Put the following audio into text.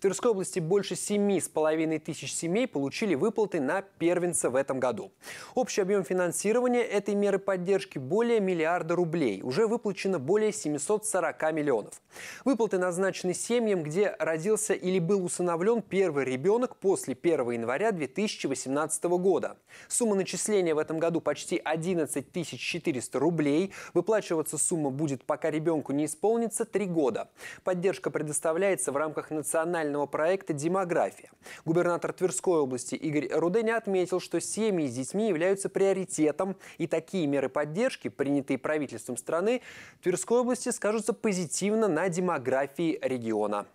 В Тверской области больше 7,5 тысяч семей получили выплаты на первенца в этом году. Общий объем финансирования этой меры поддержки более миллиарда рублей. Уже выплачено более 740 миллионов. Выплаты назначены семьям, где родился или был усыновлен первый ребенок после 1 января 2018 года. Сумма начисления в этом году почти 11 400 рублей. Выплачиваться сумма будет, пока ребенку не исполнится три года. Поддержка предоставляется в рамках национальной национального проекта «Демография». Губернатор Тверской области Игорь Руденя отметил, что семьи с детьми являются приоритетом, и такие меры поддержки, принятые правительством страны, Тверской области скажутся позитивно на демографии региона.